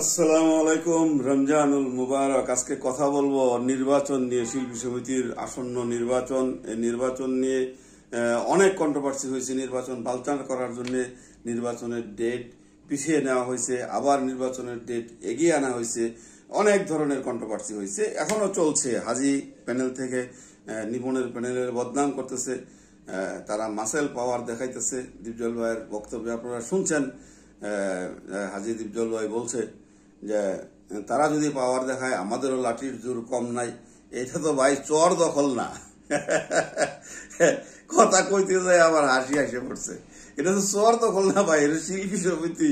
আসসালামু আলাইকুম রমজানুল মুবারক আজকে কথা বলবো নির্বাচন নিয়ে শিল্পী সমিতির আসন্ন নির্বাচন নির্বাচন নিয়ে অনেক কন্ট্রোভার্সি হয়েছে নির্বাচন পাল্টান করার জন্য নির্বাচনের ডেট পিছিয়ে নেওয়া হয়েছে আবার নির্বাচনের ডেট এগিয়ে আনা হয়েছে অনেক ধরনের কন্ট্রোভার্সি হয়েছে এখনও চলছে হাজি প্যানেল থেকে নিপুণের প্যানেলের বদনাম করতেছে তারা মাসেল পাওয়ার দেখাইতেছে দীপজল ভাইয়ের বক্তব্যে আপনারা শুনছেন হাজি দীপজল ভাই বলছে যে তারা যদি পাওয়ার দেখায় আমাদেরও লাঠির জোর কম নাই এটা তো ভাই চর দখল না কথা কইতে যায় আবার হাসি হাসি পড়ছে এটা তো চর দখল না ভাই এটা শিল্পী সমিতি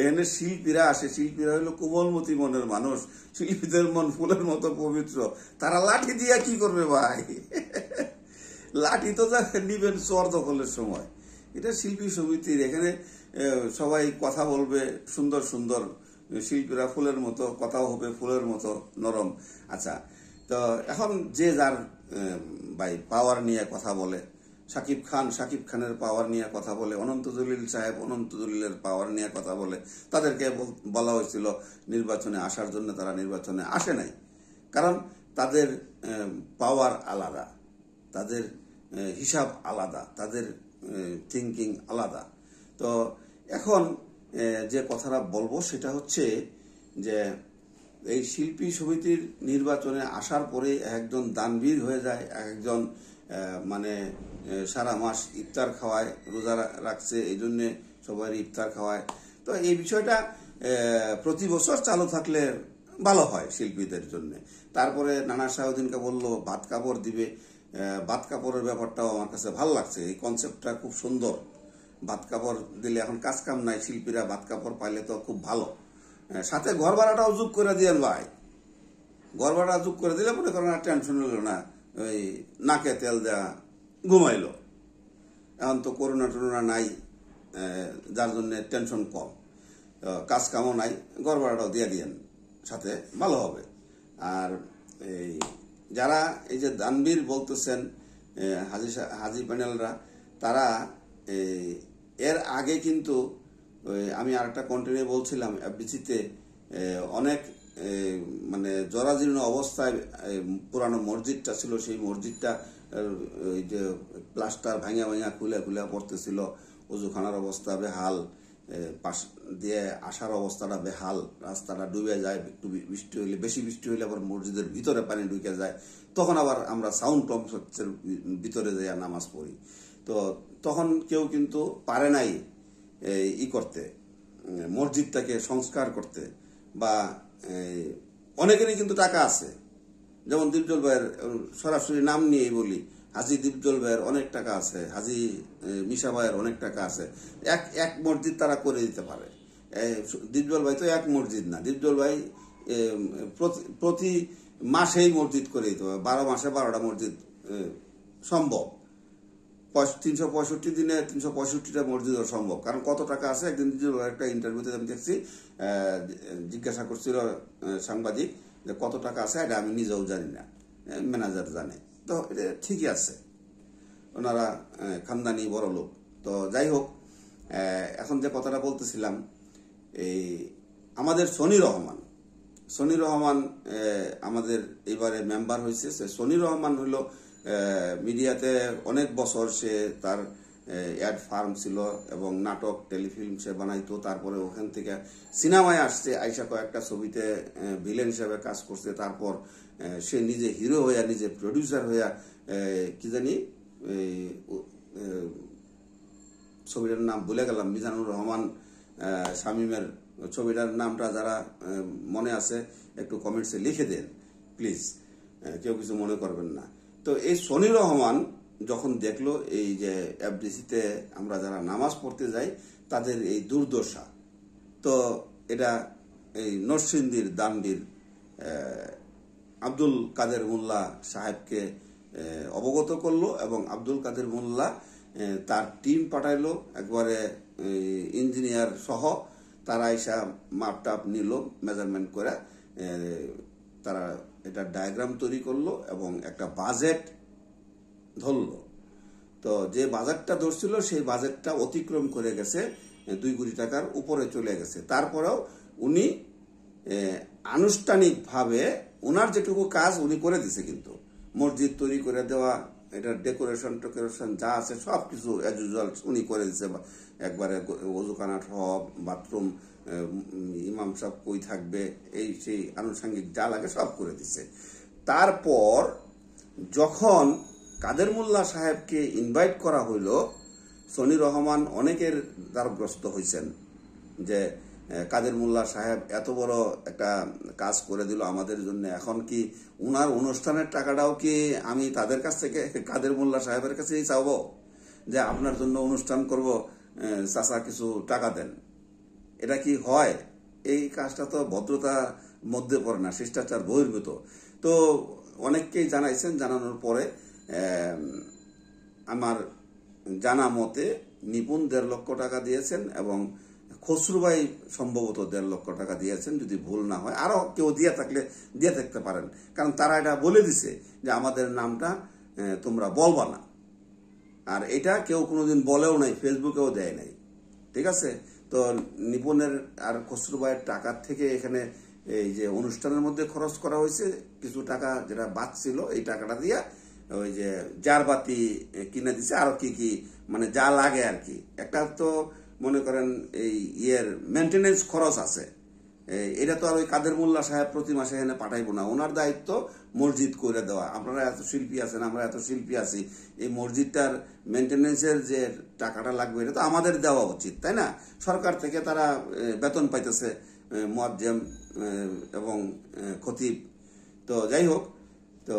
এখানে শিল্পীরা আসে শিল্পীরা হলো কোমলমতি মনের মানুষ শিল্পীদের মন ফুলের মতো পবিত্র তারা লাঠি দিয়া কি করবে ভাই লাঠি তো নিবেন চর দখলের সময় এটা শিল্পী সমিতির এখানে সবাই কথা বলবে সুন্দর সুন্দর শিল্পীরা ফুলের মতো কথাও হবে ফুলের মতো নরম আচ্ছা তো এখন যে যার ভাই পাওয়ার নিয়ে কথা বলে সাকিব খান সাকিব খানের পাওয়ার নিয়ে কথা বলে অনন্ত জলিল সাহেব অনন্ত জলিলের পাওয়ার নিয়ে কথা বলে তাদেরকে বলা হয়েছিল নির্বাচনে আসার জন্য তারা নির্বাচনে আসে নাই কারণ তাদের পাওয়ার আলাদা তাদের হিসাব আলাদা তাদের থিঙ্কিং আলাদা তো এখন যে কথাটা বলবো সেটা হচ্ছে যে এই শিল্পী সমিতির নির্বাচনে আসার পরে একজন দানবীর হয়ে যায় একজন মানে সারা মাস ইফতার খাওয়ায় রোজা রাখছে এই জন্যে সবাই ইফতার খাওয়ায় তো এই বিষয়টা প্রতি বছর চালু থাকলে ভালো হয় শিল্পীদের জন্য তারপরে নানা শাহদিনকে বললো ভাত কাপড় দিবে ভাত কাপড়ের ব্যাপারটাও আমার কাছে ভালো লাগছে এই কনসেপ্টটা খুব সুন্দর ভাত কাপড় দিলে এখন কাজ কাম নাই শিল্পীরা ভাত কাপড় পাইলে তো খুব ভালো সাথে ঘর ভাড়াটাও যোগ করে দিয়েন ভাই ঘর ভাড়া যোগ করে দিলে মনে করেন আর টেনশন হলো না ওই নাকে তেল দেওয়া ঘুমাইলো এখন তো করোনা টোনা নাই যার জন্য টেনশন কম কাজ কামও নাই ঘর ভাড়াটাও দিয়ে দিয়েন সাথে ভালো হবে আর এই যারা এই যে দানবীর বলতেছেন হাজি হাজি প্যানেলরা তারা এই এর আগে কিন্তু আমি আরেকটা কন্টেন্টে বলছিলাম বিচিতে অনেক মানে জরাজীর্ণ অবস্থায় পুরানো মসজিদটা ছিল সেই মসজিদটা যে প্লাস্টার ভাঙা ভাঙা খুলে খুলে পড়তেছিল উজুখানার অবস্থা বেহাল পাশ দিয়ে আসার অবস্থাটা বেহাল রাস্তাটা ডুবে যায় একটু বৃষ্টি হইলে বেশি বৃষ্টি হইলে আবার মসজিদের ভিতরে পানি ঢুকে যায় তখন আবার আমরা সাউন্ড কমপ্লেক্সের ভিতরে যাইয়া নামাজ পড়ি তো তখন কেউ কিন্তু পারে নাই ই করতে মসজিদটাকে সংস্কার করতে বা অনেকেরই কিন্তু টাকা আছে যেমন দীপজল ভাইয়ের সরাসরি নাম নিয়েই বলি হাজি দীপজল ভাইয়ের অনেক টাকা আছে হাজি মিশা ভাইয়ের অনেক টাকা আছে এক এক মসজিদ তারা করে দিতে পারে দীপজল ভাই তো এক মসজিদ না দীপজল ভাই প্রতি মাসেই মসজিদ করে দিতে পারে বারো মাসে বারোটা মসজিদ সম্ভব তিনশো পঁয়ষট্টি দিনে তিনশো পঁয়ষট্টিটা মর্যাদা সম্ভব কারণ কত টাকা আছে একদিন একটা ইন্টারভিউতে আমি দেখছি জিজ্ঞাসা করছিল সাংবাদিক যে কত টাকা আছে এটা আমি নিজেও জানি না ম্যানেজার জানে তো এটা ঠিকই আছে ওনারা খানদানি বড় লোক তো যাই হোক এখন যে কথাটা বলতেছিলাম এই আমাদের সনি রহমান সনি রহমান আমাদের এবারে মেম্বার হয়েছে সে সনি রহমান হলো মিডিয়াতে অনেক বছর সে তার অ্যাড ফার্ম ছিল এবং নাটক টেলিফিল্ম সে বানাইতো তারপরে ওখান থেকে সিনেমায় আসছে আইসা কয়েকটা ছবিতে ভিলেন হিসাবে কাজ করছে তারপর সে নিজে হিরো হইয়া নিজে প্রডিউসার হইয়া কি জানি ছবিটার নাম ভুলে গেলাম মিজানুর রহমান শামীমের ছবিটার নামটা যারা মনে আছে একটু কমেন্টসে লিখে দেন প্লিজ কেউ কিছু মনে করবেন না তো এই সনি রহমান যখন দেখলো এই যে এফডিসিতে আমরা যারা নামাজ পড়তে যাই তাদের এই দুর্দশা তো এটা এই নরসিন্দির দান্ডির আব্দুল কাদের মোল্লা সাহেবকে অবগত করলো এবং আব্দুল কাদের মোল্লা তার টিম পাঠাইলো একবারে ইঞ্জিনিয়ার সহ তারা এসা মাপ টাপ নিল মেজারমেন্ট করে তারা এটা ডায়াগ্রাম তৈরি করলো এবং একটা বাজেট ধরলো তো যে বাজারটা ধরছিল সেই বাজেটটা অতিক্রম করে গেছে দুই কোটি টাকার উপরে চলে গেছে তারপরেও উনি আনুষ্ঠানিকভাবে ওনার যেটুকু কাজ উনি করে দিছে কিন্তু মসজিদ তৈরি করে দেওয়া এটা ডেকোরেশন টেকোরেশন যা আছে সব কিছু অ্যাজ ইউজুয়াল উনি করে দিচ্ছে একবারে অজুকানা হব বাথরুম ইমাম সব কই থাকবে এই সেই আনুষঙ্গিক যা লাগে সব করে দিছে তারপর যখন কাদের মোল্লা সাহেবকে ইনভাইট করা হইল সনি রহমান অনেকের দ্বারগ্রস্ত হয়েছেন যে কাদের মোল্লা সাহেব এত বড় একটা কাজ করে দিল আমাদের জন্য এখন কি ওনার অনুষ্ঠানের টাকাটাও কি আমি তাদের কাছ থেকে কাদের মোল্লা সাহেবের কাছেই চাব যে আপনার জন্য অনুষ্ঠান করব চাচা কিছু টাকা দেন এটা কি হয় এই কাজটা তো ভদ্রতা মধ্যে পড়ে না শিষ্টাচার বহির্ভূত তো অনেককেই জানাইছেন জানানোর পরে আমার জানা মতে নিপুণ দেড় লক্ষ টাকা দিয়েছেন এবং খসরুভাই সম্ভবত দেড় লক্ষ টাকা দিয়েছেন যদি ভুল না হয় আরও কেউ দিয়ে থাকলে দিয়ে থাকতে পারেন কারণ তারা এটা বলে দিছে যে আমাদের নামটা তোমরা বলবা না আর এটা কেউ কোনোদিন বলেও নাই ফেসবুকেও দেয় নাই ঠিক আছে তো নিপুণের আর খসরু ভাইয়ের টাকার থেকে এখানে এই যে অনুষ্ঠানের মধ্যে খরচ করা হয়েছে কিছু টাকা যেটা বাঁচছিল এই টাকাটা দিয়ে ওই যে জারবাতি কিনে দিছে আরও কি কি মানে যা লাগে আর কি একটা তো মনে করেন এই ইয়ের মেনটেনেন্স খরচ আছে এটা তো আর ওই কাদের মোল্লা সাহেব প্রতি মাসে এখানে পাঠাইবো না ওনার দায়িত্ব মসজিদ করে দেওয়া আপনারা এত শিল্পী আছেন আমরা এত শিল্পী আছি এই মসজিদটার মেনটেনেন্সের যে টাকাটা লাগবে এটা তো আমাদের দেওয়া উচিত তাই না সরকার থেকে তারা বেতন পাইতেছে মোয়াজ্জেম এবং খতিব তো যাই হোক তো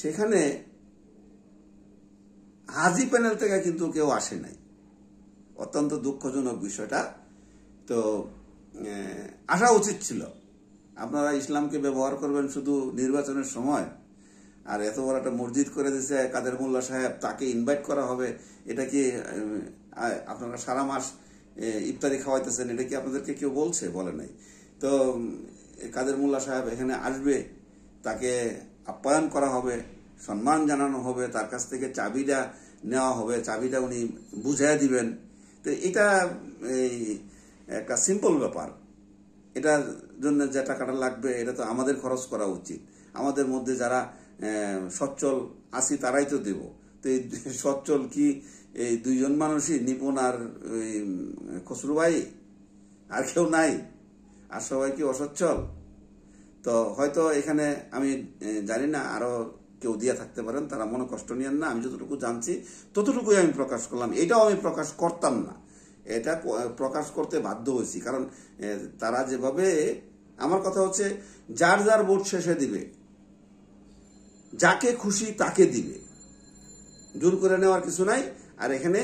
সেখানে হাজি প্যানেল থেকে কিন্তু কেউ আসে নাই অত্যন্ত দুঃখজনক বিষয়টা তো আসা উচিত ছিল আপনারা ইসলামকে ব্যবহার করবেন শুধু নির্বাচনের সময় আর এত বড় একটা মসজিদ করে দিয়েছে কাদের মোল্লা সাহেব তাকে ইনভাইট করা হবে এটা কি আপনারা সারা মাস ইফতারি খাওয়াইতেছেন এটা কি আপনাদেরকে কেউ বলছে বলে নাই তো কাদের মোল্লা সাহেব এখানে আসবে তাকে আপ্যায়ন করা হবে সম্মান জানানো হবে তার কাছ থেকে চাবিটা নেওয়া হবে চাবিটা উনি বুঝাই দিবেন তো এটা এই একটা সিম্পল ব্যাপার এটার জন্য যে টাকাটা লাগবে এটা তো আমাদের খরচ করা উচিত আমাদের মধ্যে যারা সচ্ছল আসি তারাই তো দেব তো এই সচ্ছল কি এই দুইজন মানুষই নিপুণ আর খসরু ভাই আর কেউ নাই আর সবাই কি অসচ্ছল তো হয়তো এখানে আমি জানি না আরও কেউ দিয়ে থাকতে পারেন তারা মনে কষ্ট নিয়েন না আমি যতটুকু জানছি ততটুকুই আমি প্রকাশ করলাম এটাও আমি প্রকাশ করতাম না এটা প্রকাশ করতে বাধ্য হয়েছি কারণ তারা যেভাবে আমার কথা হচ্ছে যার যার ভোট শেষে দিবে যাকে খুশি তাকে দিবে জোর করে নেওয়ার কিছু নাই আর এখানে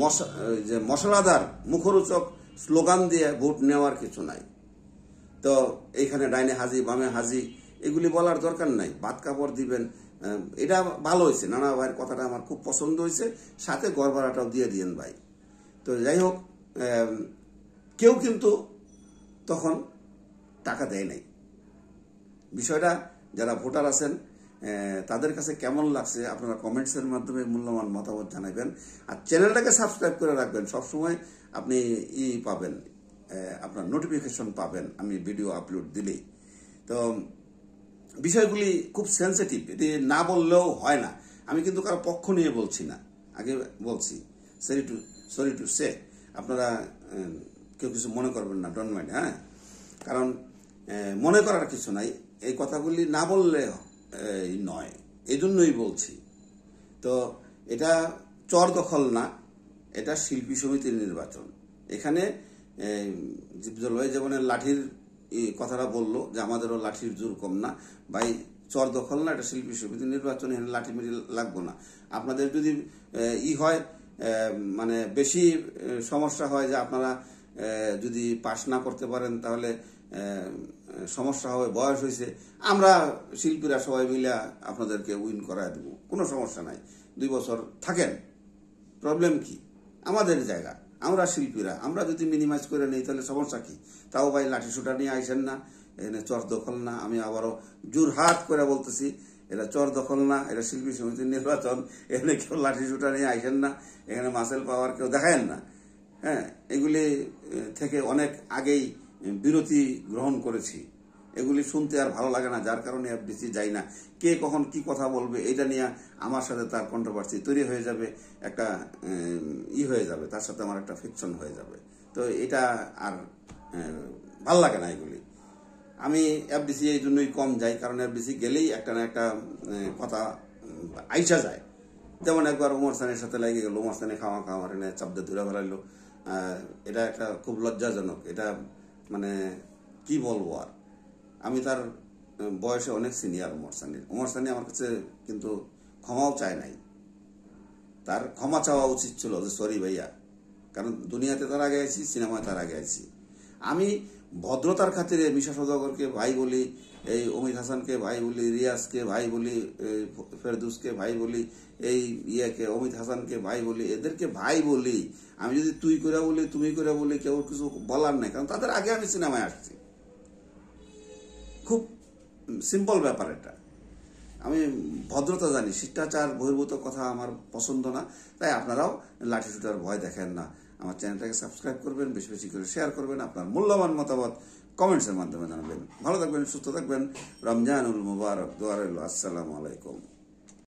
মশা যে মশলাদার মুখরোচক স্লোগান দিয়ে ভোট নেওয়ার কিছু নাই তো এইখানে ডাইনে হাজি বামে হাজি এগুলি বলার দরকার নাই বাদ কাপড় দিবেন এটা ভালো হয়েছে নানা ভাইয়ের কথাটা আমার খুব পছন্দ হয়েছে সাথে গড়বাড়াটাও দিয়ে দিয়েন ভাই তো যাই হোক কেউ কিন্তু তখন টাকা দেয় নাই বিষয়টা যারা ভোটার আছেন তাদের কাছে কেমন লাগছে আপনারা কমেন্টসের মাধ্যমে মূল্যবান মতামত জানাবেন আর চ্যানেলটাকে সাবস্ক্রাইব করে রাখবেন সবসময় আপনি ই পাবেন আপনার নোটিফিকেশন পাবেন আমি ভিডিও আপলোড দিলেই তো বিষয়গুলি খুব সেন্সিটিভ এটি না বললেও হয় না আমি কিন্তু কারো পক্ষ নিয়ে বলছি না আগে বলছি sorry to sorry to say আপনারা কেউ কিছু মনে করবেন না ডন মাইন্ড হ্যাঁ কারণ মনে করার কিছু নাই এই কথাগুলি না বললে নয় এই জন্যই বলছি তো এটা চর দখল না এটা শিল্পী সমিতির নির্বাচন এখানে জলবায়ু যেমন লাঠির কথাটা বললো যে আমাদেরও লাঠির জোর কম না ভাই চর দখল না এটা শিল্পী নির্বাচন এখানে লাঠি মেরি লাগবো না আপনাদের যদি ই হয় মানে বেশি সমস্যা হয় যে আপনারা যদি পাশ না করতে পারেন তাহলে সমস্যা হবে বয়স হয়েছে আমরা শিল্পীরা সবাই মিলে আপনাদেরকে উইন করায় দেবো কোনো সমস্যা নাই দুই বছর থাকেন প্রবলেম কি আমাদের জায়গা আমরা শিল্পীরা আমরা যদি মিনিমাইজ করে নিই তাহলে সমস্যা কি তাও ভাই লাঠি সুটা নিয়ে আইসেন না এনে চর দখল না আমি আবারও জোর হাত করে বলতেছি এটা চর দখল না এটা শিল্পী সমিতির নির্বাচন এখানে কেউ লাঠি সুটা নিয়ে আইসেন না এখানে মাসেল পাওয়ার কেউ দেখায়েন না হ্যাঁ এগুলি থেকে অনেক আগেই বিরতি গ্রহণ করেছি এগুলি শুনতে আর ভালো লাগে না যার কারণে আর বেশি যাই না কে কখন কি কথা বলবে এটা নিয়ে আমার সাথে তার কন্ট্রোভার্সি তৈরি হয়ে যাবে একটা ই হয়ে যাবে তার সাথে আমার একটা ফিকশন হয়ে যাবে তো এটা আর ভাল লাগে না এগুলি আমি এফডিসি এই জন্যই কম যাই কারণ এফডিসি গেলেই একটা না একটা কথা আইসা যায় যেমন একবার ওমর সানের সাথে লেগে গেল ওমর সানে খাওয়া খাওয়া এনে চাপদে ধরে ফেলাইলো এটা একটা খুব লজ্জাজনক এটা মানে কি বলবো আর আমি তার বয়সে অনেক সিনিয়র ওমর সানির ওমর সানি আমার কাছে কিন্তু ক্ষমাও চায় নাই তার ক্ষমা চাওয়া উচিত ছিল যে সরি ভাইয়া কারণ দুনিয়াতে তার আগে আছি সিনেমায় তার আগে আছি আমি ভদ্রতার খাতিরে মিশা সদাগরকে ভাই বলি এই অমিত হাসানকে ভাই বলি রিয়াজকে ভাই বলি ফেরদুসকে ভাই বলি এই ইয়াকে অমিত হাসানকে ভাই বলি এদেরকে ভাই বলি আমি যদি তুই করে বলি তুমি করে বলি কেউ কিছু বলার নাই কারণ তাদের আগে আমি সিনেমায় আসছি খুব সিম্পল ব্যাপার এটা আমি ভদ্রতা জানি শিষ্টাচার বহির্ভূত কথা আমার পছন্দ না তাই আপনারাও লাঠি ছুটার ভয় দেখেন না আমার চ্যানেলটাকে সাবস্ক্রাইব করবেন বেশি বেশি করে শেয়ার করবেন আপনার মূল্যবান মতামত কমেন্টসের মাধ্যমে জানাবেন ভালো থাকবেন সুস্থ থাকবেন রমজানুল মুবারক দোয়ারুল আসসালামু আলাইকুম